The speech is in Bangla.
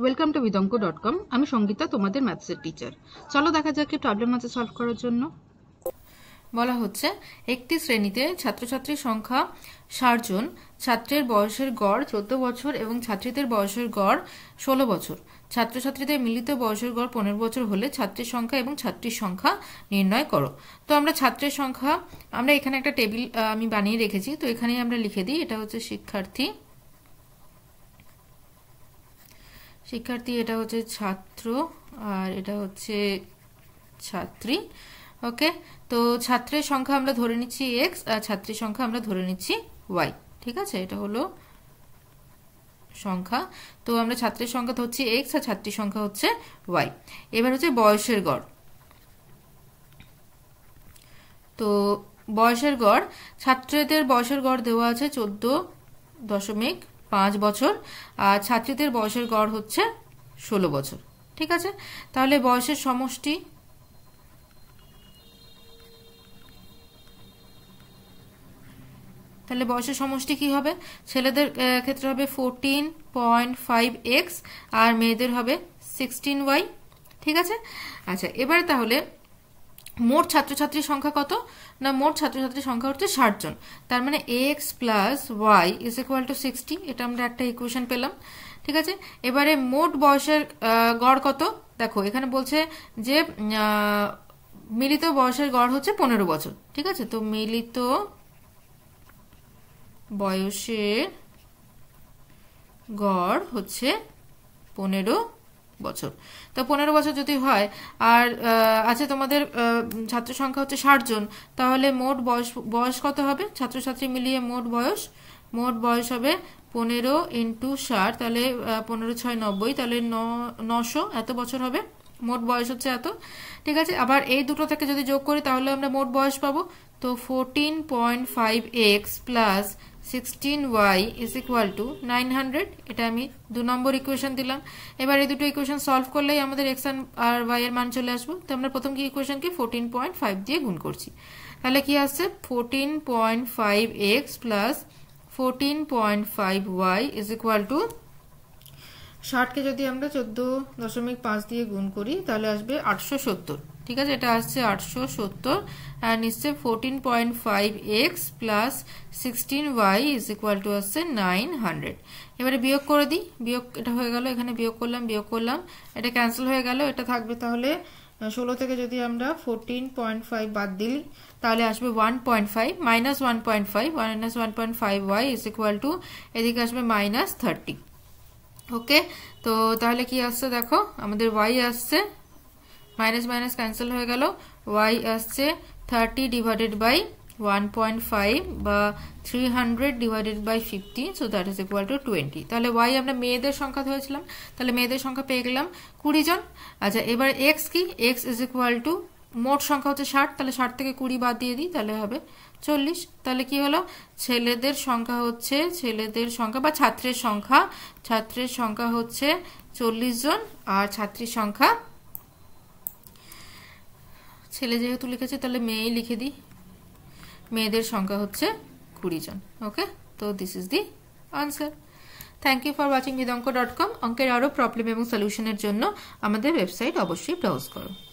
welcome to Bidanka dot com আমি সঙ্গীতা তোমাদের ম্যাথসের টিচার চলো দেখা যাক প্রবলেম আছে সলভ করার জন্য বলা হচ্ছে একটি শ্রেণীতে ছাত্রছাত্রীর সংখ্যা ষাটজন ছাত্রের বয়সের গড় চোদ্দ বছর এবং ছাত্রীদের বয়সের গড় ষোলো বছর ছাত্রছাত্রীদের মিলিত বয়সের গড় পনেরো বছর হলে ছাত্রীর সংখ্যা এবং ছাত্রীর সংখ্যা নির্ণয় করো তো আমরা ছাত্রের সংখ্যা আমরা এখানে একটা টেবিল আমি বানিয়ে রেখেছি তো এখানেই আমরা লিখে দিই এটা হচ্ছে শিক্ষার্থী শিক্ষার্থী এটা হচ্ছে ছাত্র আর এটা হচ্ছে ছাত্রী ওকে তো ছাত্রের সংখ্যা আমরা ধরে নিচ্ছি এক্স আর ছাত্রীর সংখ্যা আমরা ধরে নিচ্ছি ওয়াই ঠিক আছে এটা হলো সংখ্যা তো আমরা ছাত্রের সংখ্যা হচ্ছে এক্স আর ছাত্রীর সংখ্যা হচ্ছে ওয়াই এবার হচ্ছে বয়সের গড় তো বয়সের গড় ছাত্রদের বয়সের গড় দেওয়া আছে চোদ্দ দশমিক পাঁচ বছর আর ছাত্রীদের বয়সের গড় হচ্ছে ষোলো বছর ঠিক আছে তাহলে বয়সের সমষ্টি তাহলে বয়সের সমষ্টি কি হবে ছেলেদের ক্ষেত্রে হবে ফোরটিন পয়েন্ট ফাইভ এক্স আর মেয়েদের হবে সিক্সটিন ওয়াই ঠিক আছে আচ্ছা এবারে তাহলে মোট ছাত্রছাত্রীর সংখ্যা কত না মোট ছাত্রছাত্রীর সংখ্যা হচ্ছে ষাট জন তার মানে X plus Y is equal to sixty এটা আমরা একটা ইকুয়েশন পেলাম ঠিক আছে এবারে মোট বয়সের গড় কত দেখো এখানে বলছে যে মিলিত বয়সের গড় হচ্ছে পনেরো বছর ঠিক আছে তো মিলিত বয়সের গড় হচ্ছে পনেরো বছর তো পনেরো বছর যদি হয় আর আছে তোমাদের ছাত্র সংখ্যা হচ্ছে ষাট জন তাহলে মোট বয়স বয়স কত হবে ছাত্রছাত্রী মিলিয়ে মোট বয়স মোট বয়স হবে পনেরো ইন্টু ষাট তাহলে পনেরো ছয় নব্বই তাহলে ন নশো এত বছর হবে মোট বয়স হচ্ছে এত ঠিক আছে আবার এই দুটো থেকে যদি যোগ করি তাহলে আমরা মোট বয়স পাবো তো fourteen point five X plus sixteen Y is equal to nine hundred এটা আমি দু নম্বর ইকুয়েশন দিলাম এবার এই দুটো ইকুয়েশন সলভ করলেই আমাদের এক্স আর ওয়াই এর মান চলে আসবো তো আমরা প্রথম কি ইকুয়েশনকে ফোরটিন পয়েন্ট ফাইভ দিয়ে গুণ করছি তাহলে কি আসছে fourteen point five X plus fourteen point five Y is equal to ষাটকে যদি আমরা চোদ্দ দশমিক পাঁচ দিয়ে গুণ করি তাহলে আসবে আটশো সত্তর ঠিক আছে এটা আসছে আটশো সত্তর আর নিশ্চয় fourteen point five X plus sixteen Y is equal to আসছে নাইন হান্ড্রেড এবারে বিয়োগ করে দিই বিয়োগ এটা হয়ে গেল এখানে বিয়োগ করলাম বিয়োগ করলাম এটা ক্যান্সেল হয়ে গেল এটা থাকবে তাহলে ষোলো থেকে যদি আমরা ফোরটিন পয়েন্ট ফাইভ বাদ দিই তাহলে আসবে one point five minus one point five minus one point five Y is equal to এদিকে আসবে মাইনাস থার্টি ওকে তো তাহলে কি আসছে দেখো আমাদের ওয়াই আসছে মাইনাস মাইনাস ক্যান্সেল হয়ে গেল ওয়াই আসছে থার্টি ডিভাইডেড বাই 1.5 বা three hundred divided by 50 so that is equal to twenty তাহলে ওয়াই আমরা মেয়েদের সংখ্যা ধরেছিলাম তাহলে মেয়েদের সংখ্যা পেয়ে গেলাম কুড়ি জন আচ্ছা এবার এক্স কি এক্স ইজ ইকুয়াল টু মোট সংখ্যা হচ্ছে ষাট তাহলে ষাট থেকে কুড়ি বাদ দিয়ে দিই তাহলে হবে চল্লিশ তাহলে কি হলো ছেলেদের সংখ্যা হচ্ছে ছেলেদের সংখ্যা বা ছাত্রের সংখ্যা ছাত্রের সংখ্যা হচ্ছে চল্লিশ জন আর ছাত্রীর সংখ্যা ছেলে যেহেতু লিখেছে তাহলে মেয়েই লিখে দিই মেয়েদের সংখ্যা হচ্ছে কুড়ি জন ওকে তো this is the answer thank you for watching Bidanka dot com অঙ্কের আরও প্রবলেম এবং সলিউশনের জন্য আমাদের ওয়েবসাইট অবশ্যই ব্রাউজ করো